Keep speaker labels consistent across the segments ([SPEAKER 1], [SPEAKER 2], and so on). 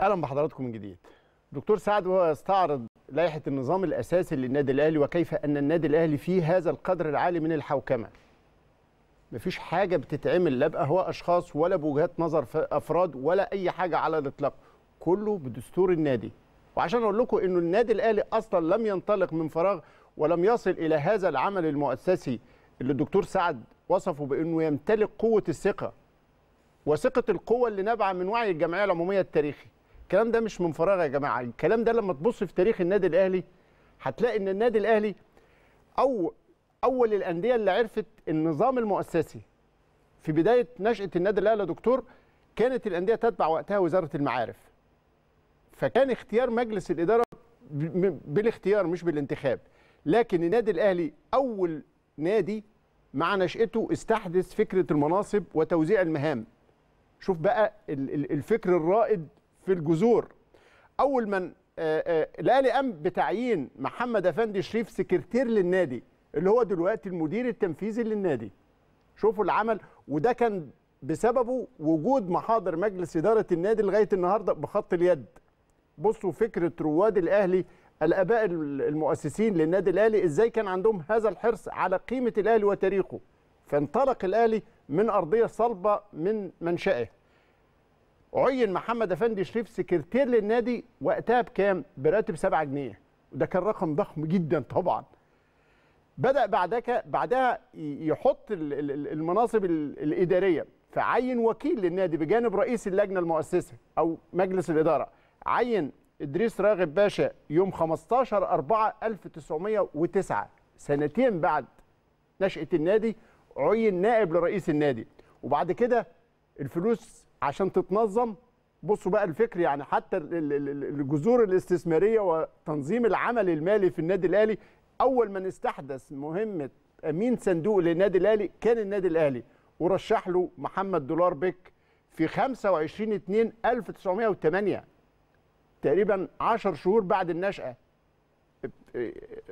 [SPEAKER 1] اهلا بحضراتكم من جديد دكتور سعد وهو يستعرض لائحه النظام الاساسي للنادي الاهلي وكيف ان النادي الاهلي فيه هذا القدر العالي من الحوكمه مفيش حاجه بتتعمل لا باهواء اشخاص ولا بوجهات نظر افراد ولا اي حاجه على الاطلاق كله بدستور النادي وعشان اقول لكم انه النادي الاهلي اصلا لم ينطلق من فراغ ولم يصل الى هذا العمل المؤسسي اللي الدكتور سعد وصفه بانه يمتلك قوه الثقه وثقه القوه اللي نابعه من وعي الجمعيه العموميه التاريخي الكلام ده مش من فراغ يا جماعه الكلام ده لما تبص في تاريخ النادي الاهلي هتلاقي ان النادي الاهلي او اول الانديه اللي عرفت النظام المؤسسي في بدايه نشاه النادي الاهلي يا دكتور كانت الانديه تتبع وقتها وزاره المعارف فكان اختيار مجلس الاداره بالاختيار مش بالانتخاب لكن النادي الاهلي اول نادي مع نشأته استحدث فكرة المناصب وتوزيع المهام شوف بقى الفكر الرائد في الجذور اول من آه، آه، الاهلي قام بتعيين محمد افندي شريف سكرتير للنادي اللي هو دلوقتي المدير التنفيذي للنادي شوفوا العمل وده كان بسببه وجود محاضر مجلس اداره النادي لغايه النهارده بخط اليد بصوا فكره رواد الاهلي الاباء المؤسسين للنادي الاهلي ازاي كان عندهم هذا الحرص على قيمه الاهلي وتاريخه فانطلق الاهلي من ارضيه صلبه من منشاه عين محمد افندي شريف سكرتير للنادي وقتها بكام؟ براتب 7 جنيه وده كان رقم ضخم جدا طبعا. بدا بعدك بعدها يحط المناصب الاداريه فعين وكيل للنادي بجانب رئيس اللجنه المؤسسه او مجلس الاداره عين ادريس راغب باشا يوم 15 4 1909 سنتين بعد نشاه النادي عين نائب لرئيس النادي وبعد كده الفلوس عشان تتنظم بصوا بقى الفكر يعني حتى الجذور الاستثماريه وتنظيم العمل المالي في النادي الاهلي اول من استحدث مهمه امين صندوق للنادي الاهلي كان النادي الاهلي ورشح له محمد دولار بيك في 25 2 1908 تقريبا 10 شهور بعد النشأة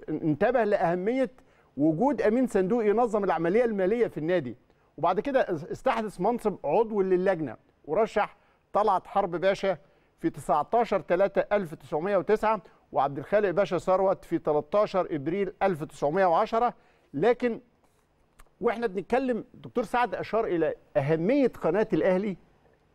[SPEAKER 1] انتبه لأهمية وجود أمين صندوق ينظم العملية المالية في النادي وبعد كده استحدث منصب عضو للجنة ورشح طلعت حرب باشا في 19 3 1909 وعبد الخالق باشا ثروت في 13 ابريل 1910 لكن واحنا بنتكلم دكتور سعد اشار الى اهميه قناه الاهلي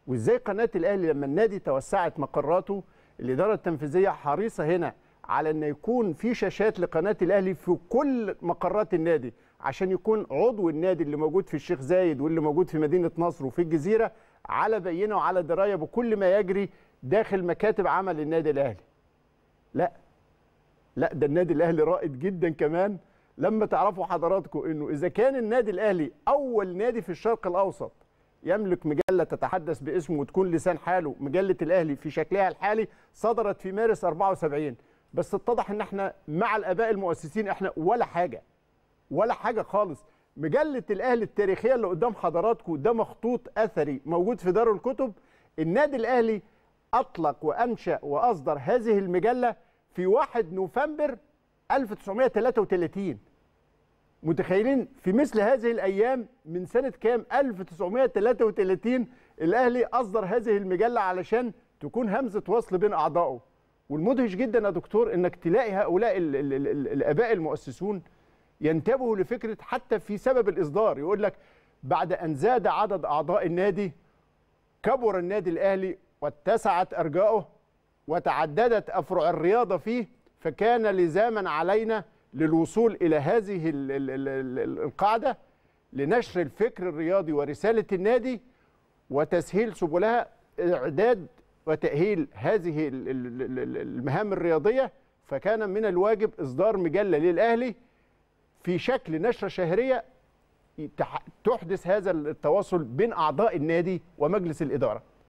[SPEAKER 1] وازاي قناه الاهلي لما النادي توسعت مقراته الاداره التنفيذيه حريصه هنا على ان يكون في شاشات لقناه الاهلي في كل مقرات النادي عشان يكون عضو النادي اللي موجود في الشيخ زايد واللي موجود في مدينه نصر وفي الجزيره على بينه وعلى درايه بكل ما يجري داخل مكاتب عمل النادي الاهلي. لا لا ده النادي الاهلي رائد جدا كمان لما تعرفوا حضراتكم انه اذا كان النادي الاهلي اول نادي في الشرق الاوسط يملك مجله تتحدث باسمه وتكون لسان حاله مجله الاهلي في شكلها الحالي صدرت في مارس 74 بس اتضح ان احنا مع الاباء المؤسسين احنا ولا حاجه ولا حاجه خالص مجله الاهلي التاريخيه اللي قدام حضراتكم ده مخطوط اثري موجود في دار الكتب النادي الاهلي اطلق وانشا واصدر هذه المجله في 1 نوفمبر 1933 متخيلين في مثل هذه الايام من سنه كام 1933 الاهلي اصدر هذه المجله علشان تكون همزه وصل بين اعضائه والمدهش جدا يا دكتور انك تلاقي هؤلاء الاباء المؤسسون ينتبهوا لفكره حتى في سبب الاصدار يقول لك بعد ان زاد عدد اعضاء النادي كبر النادي الاهلي واتسعت ارجاؤه وتعددت افرع الرياضه فيه فكان لزاما علينا للوصول الى هذه القاعده لنشر الفكر الرياضي ورساله النادي وتسهيل سبلها اعداد وتاهيل هذه المهام الرياضيه فكان من الواجب اصدار مجله للاهلي في شكل نشره شهريه تحدث هذا التواصل بين اعضاء النادي ومجلس الاداره